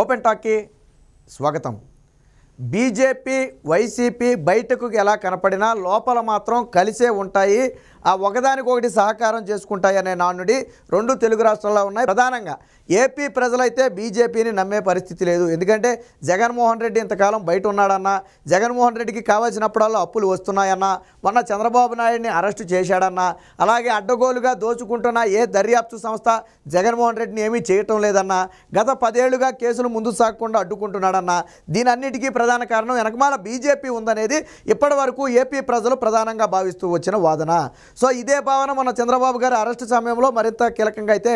open టాక్కి స్వాగతం BJP YCP బయటకు ఎలా కనపడినా లోపల మాత్రం కలిసే ఉంటాయి ఆ ఒకదానికొకటి సహకారం చేసుకుంటాయి అనే నానుడి రెండు తెలుగు రాష్ట్రాల్లో ఉన్నాయి ప్రధానంగా ఏపీ ప్రజలైతే బీజేపీని నమ్మే పరిస్థితి లేదు ఎందుకంటే జగన్మోహన్ రెడ్డి ఇంతకాలం బయట ఉన్నాడన్నా జగన్మోహన్ రెడ్డికి కావాల్సినప్పుడల్లా అప్పులు వస్తున్నాయన్నా మొన్న చంద్రబాబు నాయుడిని అరెస్టు చేశాడన్నా అలాగే అడ్డగోలుగా దోచుకుంటున్న ఏ దర్యాప్తు సంస్థ జగన్మోహన్ రెడ్డిని ఏమీ చేయటం లేదన్నా గత పదేళ్లుగా కేసులు ముందు సాగకుండా అడ్డుకుంటున్నాడన్నా దీనన్నిటికీ ప్రధాన కారణం వెనకమాల బీజేపీ ఉందనేది ఇప్పటి వరకు ఏపీ ప్రజలు ప్రధానంగా భావిస్తూ వచ్చిన వాదన సో ఇదే భావన మన చంద్రబాబు గారి అరెస్టు సమయంలో మరింత కీలకంగా అయితే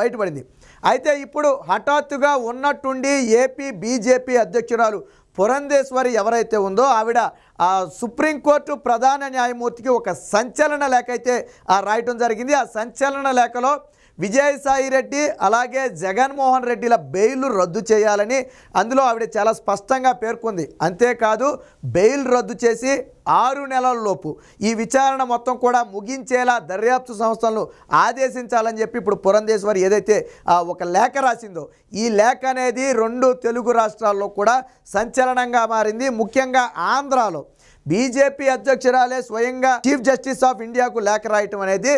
బయటపడింది అయితే ఇప్పుడు హఠాత్తుగా ఉన్నట్టుండి ఏపీ బీజేపీ అధ్యక్షురాలు పురంధేశ్వరి ఎవరైతే ఉందో ఆవిడ ఆ సుప్రీంకోర్టు ప్రధాన న్యాయమూర్తికి ఒక సంచలన లేఖ అయితే రాయటం జరిగింది ఆ సంచలన లేఖలో విజయసాయి రెడ్డి అలాగే జగన్మోహన్ రెడ్డిల బెయిల్ రద్దు చేయాలని అందులో ఆవిడ చాలా స్పష్టంగా పేర్కొంది అంతేకాదు బెయిల్ రద్దు చేసి ఆరు నెలలలోపు ఈ విచారణ మొత్తం కూడా ముగించేలా దర్యాప్తు సంస్థలను ఆదేశించాలని చెప్పి ఇప్పుడు పురంధేశ్వరి ఏదైతే ఒక లేఖ రాసిందో ఈ లేఖ అనేది రెండు తెలుగు రాష్ట్రాల్లో కూడా సంచలనంగా మారింది ముఖ్యంగా ఆంధ్రాలో బీజేపీ అధ్యక్షురాలే స్వయంగా చీఫ్ జస్టిస్ ఆఫ్ ఇండియాకు లేఖ రాయటం అనేది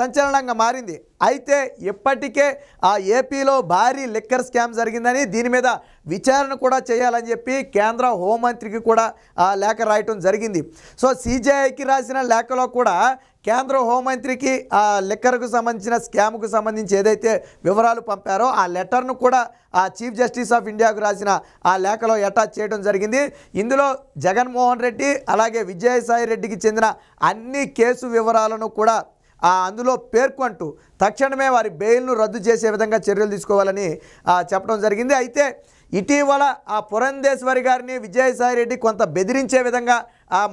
సంచలనంగా మారింది అయితే ఇప్పటికే ఆ ఏపీలో భారీ లిక్కర్ స్కామ్ జరిగిందని దీని మీద విచారణ కూడా చేయాలని చెప్పి కేంద్ర హోంమంత్రికి కూడా ఆ లేఖ రాయటం జరిగింది సో సిజేఐకి రాసిన లేఖలో కూడా కేంద్ర హోంమంత్రికి ఆ లిక్కర్కు సంబంధించిన స్కామ్కు సంబంధించి ఏదైతే వివరాలు పంపారో ఆ లెటర్ను కూడా ఆ చీఫ్ జస్టిస్ ఆఫ్ ఇండియాకు రాసిన ఆ లేఖలో అటాచ్ చేయడం జరిగింది ఇందులో జగన్మోహన్ రెడ్డి అలాగే విజయసాయి రెడ్డికి చెందిన అన్ని కేసు వివరాలను కూడా అందులో పేర్కొంటూ తక్షణమే వారి బెయిల్ను రద్దు చేసే విధంగా చర్యలు తీసుకోవాలని చెప్పడం జరిగింది అయితే ఇటీవల ఆ పురంధేశ్వరి గారిని విజయసాయి రెడ్డి కొంత బెదిరించే విధంగా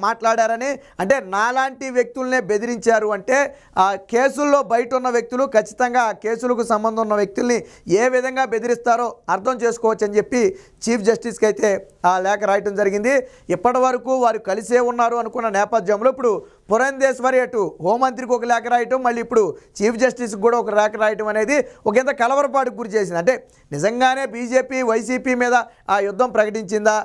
మాట్లాడారని అంటే నాలాంటి వ్యక్తులనే బెదిరించారు అంటే ఆ కేసుల్లో బయట ఉన్న వ్యక్తులు ఖచ్చితంగా ఆ కేసులకు సంబంధం ఉన్న వ్యక్తుల్ని ఏ విధంగా బెదిరిస్తారో అర్థం చేసుకోవచ్చు అని చెప్పి చీఫ్ జస్టిస్కి అయితే ఆ లేఖ రాయటం జరిగింది ఇప్పటి వరకు వారు కలిసే ఉన్నారు అనుకున్న నేపథ్యంలో ఇప్పుడు పురంధేశ్వరి అటు హోంమంత్రికి ఒక లేఖ రాయటం మళ్ళీ ఇప్పుడు చీఫ్ జస్టిస్కి కూడా ఒక లేఖ రాయటం అనేది ఒక ఎంత కలవరపాటుకు గురి చేసింది అంటే నిజంగానే బీజేపీ వైసీపీ మీద ఆ యుద్ధం ప్రకటించిందా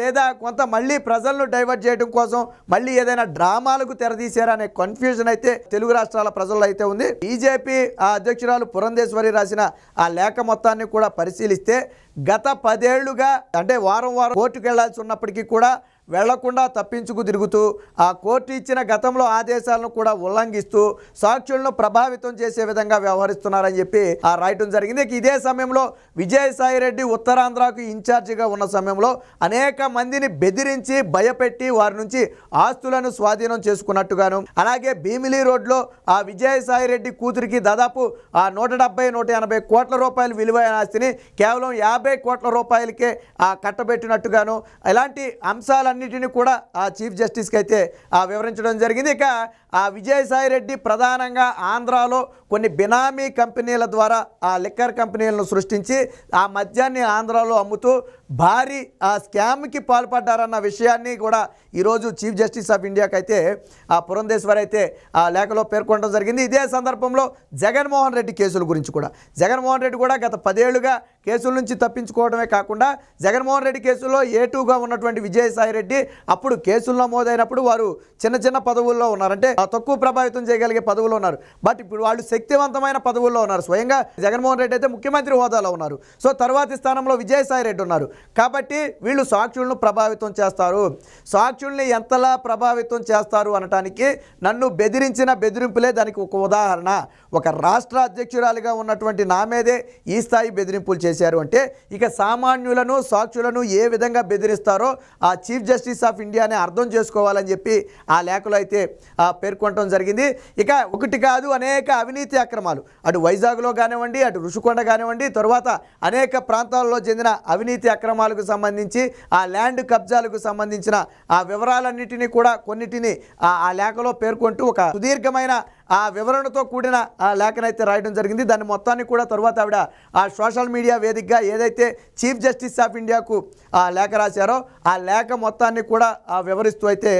లేదా కొంత మళ్ళీ ప్రజలను డైవర్ట్ చేయడం చేయడం కోసం మళ్ళీ ఏదైనా డ్రామాలకు తెరదీశారనే కన్ఫ్యూజన్ అయితే తెలుగు రాష్ట్రాల ప్రజల్లో అయితే ఉంది బీజేపీ అధ్యక్షురాలు పురంధేశ్వరి రాసిన ఆ లేఖ మొత్తాన్ని కూడా పరిశీలిస్తే గత పదేళ్లుగా అంటే వారం వారం కోర్టుకు వెళ్లాల్సి ఉన్నప్పటికీ కూడా వెళ్లకుండా తప్పించుకు తిరుగుతూ ఆ కోర్టు ఇచ్చిన గతంలో ఆదేశాలను కూడా ఉల్లంఘిస్తూ సాక్షులను ప్రభావితం చేసే విధంగా వ్యవహరిస్తున్నారని చెప్పి ఆ రాయటం జరిగింది ఇదే సమయంలో విజయసాయిరెడ్డి ఉత్తరాంధ్రకు ఇన్ఛార్జిగా ఉన్న సమయంలో అనేక మందిని బెదిరించి భయపెట్టి వారి నుంచి ఆస్తులను స్వాధీనం చేసుకున్నట్టుగాను అలాగే భీమిలి రోడ్లో ఆ విజయసాయిరెడ్డి కూతురికి దాదాపు ఆ నూట డెబ్బై నూట ఎనభై కోట్ల రూపాయలు విలువైన ఆస్తిని కేవలం యాభై కోట్ల రూపాయలకే ఆ కట్టబెట్టినట్టుగాను ఇలాంటి అంశాలను విషయాలన్నింటినీ కూడా ఆ చీఫ్ జస్టిస్కి అయితే వివరించడం జరిగింది ఇక ఆ విజయసాయిరెడ్డి ప్రధానంగా ఆంధ్రాలో కొన్ని బినామీ కంపెనీల ద్వారా ఆ లిక్కర్ కంపెనీలను సృష్టించి ఆ మద్యాన్ని ఆంధ్రాలో అమ్ముతూ భారీ ఆ స్కామ్కి పాల్పడ్డారన్న విషయాన్ని కూడా ఈరోజు చీఫ్ జస్టిస్ ఆఫ్ ఇండియాకి అయితే ఆ పురంధేశ్వర్ అయితే ఆ లేఖలో పేర్కొనడం జరిగింది ఇదే సందర్భంలో జగన్మోహన్ రెడ్డి కేసుల గురించి కూడా జగన్మోహన్ రెడ్డి కూడా గత పదేళ్లుగా కేసుల నుంచి తప్పించుకోవడమే కాకుండా జగన్మోహన్ రెడ్డి కేసులో ఏటూగా ఉన్నటువంటి విజయసాయి రెడ్డి అప్పుడు కేసులు నమోదైనప్పుడు వారు చిన్న చిన్న పదవుల్లో ఉన్నారంటే తక్కువ ప్రభావితం చేయగలిగే పదవుల్లో ఉన్నారు బట్ ఇప్పుడు వాళ్ళు శక్తివంతమైన పదవుల్లో ఉన్నారు స్వయంగా జగన్మోహన్ రెడ్డి అయితే ముఖ్యమంత్రి హోదాలో ఉన్నారు సో తర్వాతి స్థానంలో విజయసాయి రెడ్డి ఉన్నారు కాబట్టి వీళ్ళు సాక్షులను ప్రభావితం చేస్తారు సాక్షుల్ని ఎంతలా ప్రభావితం చేస్తారు అనటానికి నన్ను బెదిరించిన బెదిరింపులే దానికి ఒక ఉదాహరణ ఒక రాష్ట్ర అధ్యక్షురాలిగా ఉన్నటువంటి నా మీదే ఈ స్థాయి బెదిరింపులు చేశారు అంటే ఇక సామాన్యులను సాక్షులను ఏ విధంగా బెదిరిస్తారో ఆ చీఫ్ జస్టిస్ ఆఫ్ ఇండియానే అర్థం చేసుకోవాలని చెప్పి ఆ లేఖలో అయితే పేరు పేర్కొనడం జరిగింది ఇక ఒకటి కాదు అనేక అవినీతి అక్రమాలు అటు వైజాగ్లో కానివ్వండి అటు ఋషికొండ కానివ్వండి తర్వాత అనేక ప్రాంతాల్లో చెందిన అవినీతి అక్రమాలకు సంబంధించి ఆ ల్యాండ్ కబ్జాలకు సంబంధించిన ఆ వివరాలన్నింటినీ కూడా కొన్నిటిని ఆ లేఖలో పేర్కొంటూ ఒక సుదీర్ఘమైన ఆ వివరణతో కూడిన ఆ లేఖనైతే రాయడం జరిగింది దాన్ని మొత్తాన్ని కూడా తర్వాత ఆవిడ ఆ సోషల్ మీడియా వేదికగా ఏదైతే చీఫ్ జస్టిస్ ఆఫ్ ఇండియాకు ఆ లేఖ రాశారో ఆ లేఖ మొత్తాన్ని కూడా ఆ వివరిస్తూ అయితే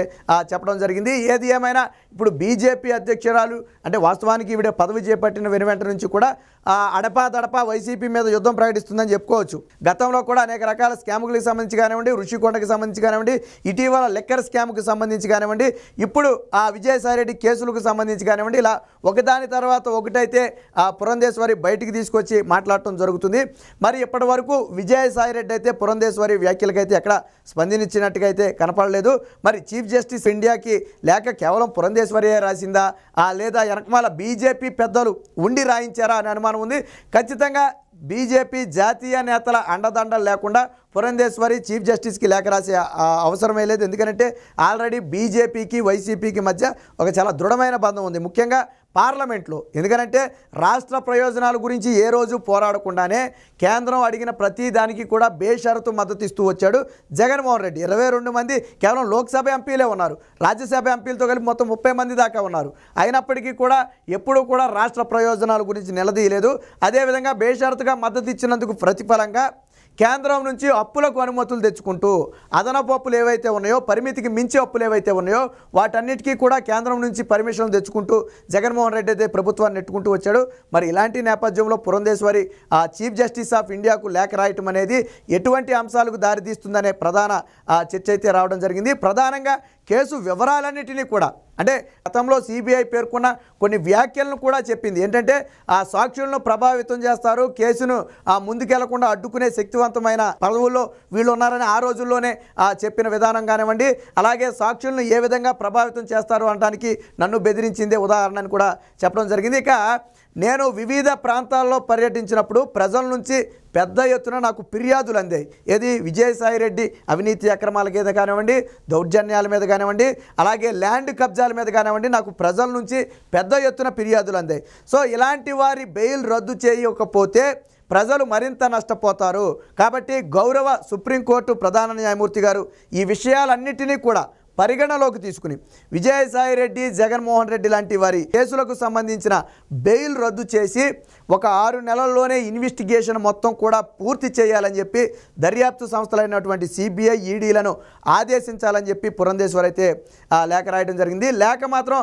చెప్పడం జరిగింది ఏది ఏమైనా ఇప్పుడు బీజేపీ అధ్యక్షురాలు అంటే వాస్తవానికి ఈవిడ పదవి చేపట్టిన వెనువెంట నుంచి కూడా అడపా దడపా వైసీపీ మీద యుద్ధం ప్రకటిస్తుందని చెప్పుకోవచ్చు గతంలో కూడా అనేక రకాల స్కాములకు సంబంధించి కానివ్వండి రుషికొండకి సంబంధించి కానివ్వండి ఇటీవల లెక్కర్ స్కామ్కి సంబంధించి కానివ్వండి ఇప్పుడు ఆ విజయసాయిరెడ్డి కేసులకు సంబంధించి కానివ్వండి ఇలా ఒకదాని తర్వాత ఒకటైతే ఆ పురంధేశ్వరి బయటికి తీసుకొచ్చి మాట్లాడటం జరుగుతుంది మరి ఇప్పటి వరకు విజయసాయిరెడ్డి అయితే పురంధేశ్వరి వ్యాఖ్యలకైతే ఎక్కడ స్పందించినట్టుగా అయితే కనపడలేదు మరి చీఫ్ జస్టిస్ ఇండియాకి లేక కేవలం పురంధేశ్వరియే రాసిందా లేదా వెనకమాల బీజేపీ పెద్దలు ఉండి రాయించారా అని అనుమానం అనుమానం ఉంది ఖచ్చితంగా బీజేపీ జాతీయ నేతల అండదండలు లేకుండా పురంధేశ్వరి చీఫ్ జస్టిస్కి లేఖ రాసే అవసరమే లేదు ఎందుకంటే ఆల్రెడీ బీజేపీకి వైసీపీకి మధ్య ఒక చాలా దృఢమైన బంధం ఉంది ముఖ్యంగా పార్లమెంట్లో ఎందుకంటే రాష్ట్ర ప్రయోజనాల గురించి ఏ రోజు పోరాడకుండానే కేంద్రం అడిగిన ప్రతి దానికి కూడా బేషరతు మద్దతు ఇస్తూ వచ్చాడు జగన్మోహన్ రెడ్డి ఇరవై రెండు మంది కేవలం లోక్సభ ఎంపీలే ఉన్నారు రాజ్యసభ ఎంపీలతో కలిపి మొత్తం ముప్పై మంది దాకా ఉన్నారు అయినప్పటికీ కూడా ఎప్పుడూ కూడా రాష్ట్ర ప్రయోజనాల గురించి నిలదీయలేదు అదేవిధంగా బేషరతుగా మద్దతు ఇచ్చినందుకు ప్రతిఫలంగా కేంద్రం నుంచి అప్పులకు అనుమతులు తెచ్చుకుంటూ అదనపు అప్పులు ఏవైతే ఉన్నాయో పరిమితికి మించి అప్పులు ఏవైతే ఉన్నాయో వాటన్నిటికీ కూడా కేంద్రం నుంచి పర్మిషన్లు తెచ్చుకుంటూ జగన్మోహన్ రెడ్డి అయితే ప్రభుత్వాన్ని నెట్టుకుంటూ వచ్చాడు మరి ఇలాంటి నేపథ్యంలో పురంధేశ్వరి ఆ చీఫ్ జస్టిస్ ఆఫ్ ఇండియాకు లేఖ రాయటం అనేది ఎటువంటి అంశాలకు దారితీస్తుందనే ప్రధాన చర్చ అయితే రావడం జరిగింది ప్రధానంగా కేసు వివరాలన్నిటినీ కూడా అంటే గతంలో సిబిఐ పేర్కొన్న కొన్ని వ్యాఖ్యలను కూడా చెప్పింది ఏంటంటే ఆ సాక్షులను ప్రభావితం చేస్తారు కేసును ఆ ముందుకెళ్లకుండా అడ్డుకునే శక్తివంతమైన పదవుల్లో వీళ్ళు ఉన్నారని ఆ రోజుల్లోనే ఆ చెప్పిన విధానం కానివ్వండి అలాగే సాక్షులను ఏ విధంగా ప్రభావితం చేస్తారు అనడానికి నన్ను బెదిరించిందే ఉదాహరణ కూడా చెప్పడం జరిగింది ఇక నేను వివిధ ప్రాంతాల్లో పర్యటించినప్పుడు ప్రజల నుంచి పెద్ద ఎత్తున నాకు ఫిర్యాదులు అందాయి ఏది విజయసాయిరెడ్డి అవినీతి అక్రమాల మీద కానివ్వండి దౌర్జన్యాల మీద కానివ్వండి అలాగే ల్యాండ్ కబ్జాల మీద కానివ్వండి నాకు ప్రజల నుంచి పెద్ద ఎత్తున ఫిర్యాదులు అందాయి సో ఇలాంటి వారి బెయిల్ రద్దు చేయకపోతే ప్రజలు మరింత నష్టపోతారు కాబట్టి గౌరవ సుప్రీంకోర్టు ప్రధాన న్యాయమూర్తి గారు ఈ విషయాలన్నిటినీ కూడా పరిగణలోకి తీసుకుని విజయసాయి రెడ్డి జగన్మోహన్ రెడ్డి లాంటి వారి కేసులకు సంబంధించిన బెయిల్ రద్దు చేసి ఒక ఆరు నెలల్లోనే ఇన్వెస్టిగేషన్ మొత్తం కూడా పూర్తి చేయాలని చెప్పి దర్యాప్తు సంస్థలైనటువంటి సిబిఐ ఈడీలను ఆదేశించాలని చెప్పి పురంధేశ్వర్ అయితే లేఖ రాయడం జరిగింది లేఖ మాత్రం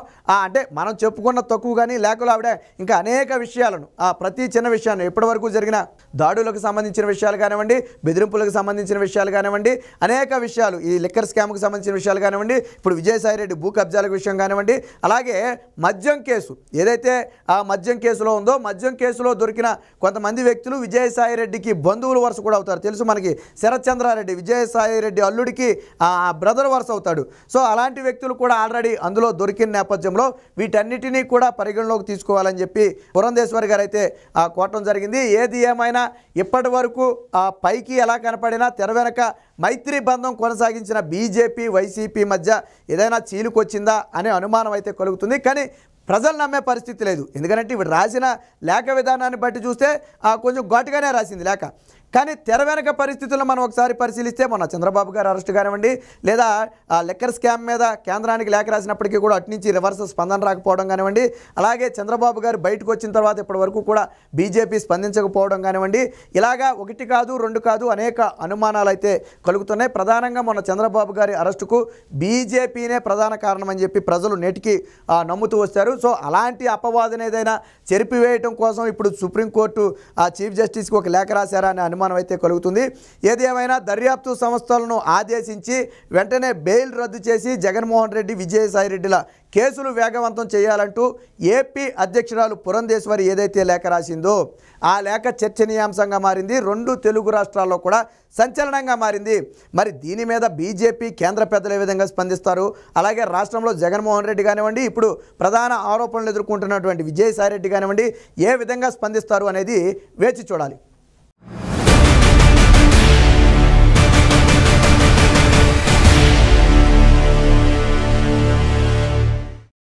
అంటే మనం చెప్పుకున్న తక్కువ కానీ లేఖలో ఆవిడ ఇంకా అనేక విషయాలను ఆ ప్రతి చిన్న విషయాన్ని ఇప్పటివరకు జరిగిన దాడులకు సంబంధించిన విషయాలు కానివ్వండి బెదిరింపులకు సంబంధించిన విషయాలు కానివ్వండి అనేక విషయాలు ఈ లిక్కర్ స్కామ్కు సంబంధించిన విషయాలు కానివ్వండి కానివ్వండి ఇప్పుడు విజయసాయిరెడ్డి భూ కబ్జాల విషయం కానివ్వండి అలాగే మద్యం కేసు ఏదైతే ఆ మద్యం కేసులో ఉందో మద్యం కేసులో దొరికిన కొంతమంది వ్యక్తులు విజయసాయిరెడ్డికి బంధువుల వరుస కూడా అవుతారు తెలుసు మనకి శరత్చంద్రారెడ్డి విజయసాయిరెడ్డి అల్లుడికి బ్రదర్ వరుస అవుతాడు సో అలాంటి వ్యక్తులు కూడా ఆల్రెడీ అందులో దొరికిన నేపథ్యంలో వీటన్నిటినీ కూడా పరిగణలోకి తీసుకోవాలని చెప్పి పురంధేశ్వరి గారు అయితే కోరటం జరిగింది ఏది ఏమైనా ఇప్పటి వరకు ఆ పైకి ఎలా కనపడినా తెర వెనక మైత్రి బంధం కొనసాగించిన బీజేపీ వైసీపీ మధ్య ఏదైనా చీలుకొచ్చిందా అనే అనుమానం అయితే కలుగుతుంది కానీ ప్రజలు నమ్మే పరిస్థితి లేదు ఎందుకంటే ఇవి రాసిన లేఖ విధానాన్ని బట్టి చూస్తే కొంచెం ఘాటుగానే రాసింది లేఖ కానీ తెర వెనక పరిస్థితుల్లో మనం ఒకసారి పరిశీలిస్తే మొన్న చంద్రబాబు గారు అరెస్ట్ కానివ్వండి లేదా ఆ లెక్కర్ స్కామ్ మీద కేంద్రానికి లేఖ రాసినప్పటికీ కూడా నుంచి రివర్స్ స్పందన రాకపోవడం కానివ్వండి అలాగే చంద్రబాబు గారు బయటకు వచ్చిన తర్వాత వరకు కూడా బీజేపీ స్పందించకపోవడం కానివ్వండి ఇలాగా ఒకటి కాదు రెండు కాదు అనేక అనుమానాలు అయితే కలుగుతున్నాయి ప్రధానంగా మొన్న చంద్రబాబు గారి అరెస్టుకు బీజేపీనే ప్రధాన కారణం అని చెప్పి ప్రజలు నేటికి నమ్ముతూ వస్తారు సో అలాంటి అపవాదం ఏదైనా చెరిపివేయటం కోసం ఇప్పుడు సుప్రీంకోర్టు ఆ చీఫ్ జస్టిస్కి ఒక లేఖ రాశారా అని అనుమానం అయితే కలుగుతుంది ఏదేమైనా దర్యాప్తు సంస్థలను ఆదేశించి వెంటనే బెయిల్ రద్దు చేసి జగన్మోహన్ రెడ్డి విజయసాయిరెడ్డిల కేసులు వేగవంతం చేయాలంటూ ఏపీ అధ్యక్షురాలు పురంధేశ్వరి ఏదైతే లేఖ రాసిందో ఆ లేఖ చర్చనీయాంశంగా మారింది రెండు తెలుగు రాష్ట్రాల్లో కూడా సంచలనంగా మారింది మరి దీని మీద బీజేపీ కేంద్ర పెద్దలు ఏ విధంగా స్పందిస్తారు అలాగే రాష్ట్రంలో జగన్మోహన్ రెడ్డి కానివ్వండి ఇప్పుడు ప్రధాన ఆరోపణలు ఎదుర్కొంటున్నటువంటి విజయసాయిరెడ్డి కానివ్వండి ఏ విధంగా స్పందిస్తారు అనేది వేచి చూడాలి